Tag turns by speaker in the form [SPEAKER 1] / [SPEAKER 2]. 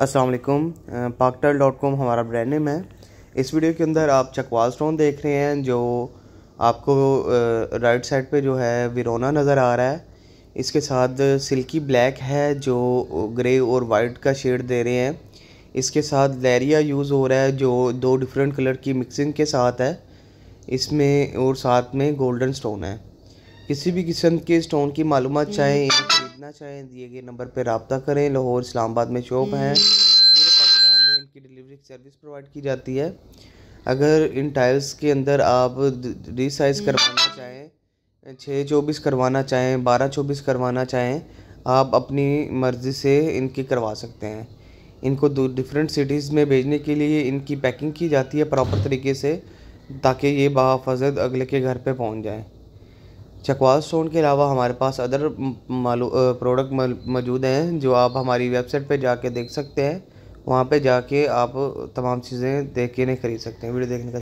[SPEAKER 1] असलकुम पाकटल dot com हमारा ब्रांड नेम है इस वीडियो के अंदर आप चकवाल स्टोन देख रहे हैं जो आपको राइट साइड पे जो है विरोना नज़र आ रहा है इसके साथ सिल्की ब्लैक है जो ग्रे और वाइट का शेड दे रहे हैं इसके साथ लैरिया यूज़ हो रहा है जो दो डिफरेंट कलर की मिक्सिंग के साथ है इसमें और साथ में गोल्डन स्टोन है किसी भी किस्म के स्टोन की मालूम हम्म। चाहें
[SPEAKER 2] खरीदना चाहें दिए गए नंबर
[SPEAKER 1] पर रबता करें लाहौर इस्लामाबाद में शॉप हैं
[SPEAKER 2] पूरे पाकिस्तान में इनकी डिलीवरी सर्विस प्रोवाइड
[SPEAKER 1] की जाती है अगर इन टाइल्स के अंदर आप रिसाइज़ करवाना
[SPEAKER 2] चाहें
[SPEAKER 1] छः चौबीस करवाना चाहें बारह चौबीस करवाना चाहें आप अपनी मर्ज़ी से इनकी करवा सकते हैं इनको डिफरेंट सिटीज़ में भेजने के लिए इनकी पैकिंग की जाती है प्रॉपर तरीके से ताकि ये बाफजत अगले के घर पे पहुंच जाए चकवास स्टोन के अलावा हमारे पास अदर मालू प्रोडक्ट मौजूद हैं जो आप हमारी वेबसाइट पे जाके देख सकते हैं वहाँ पे जाके आप तमाम चीज़ें देख के नहीं खरीद सकते हैं वीडियो देखने का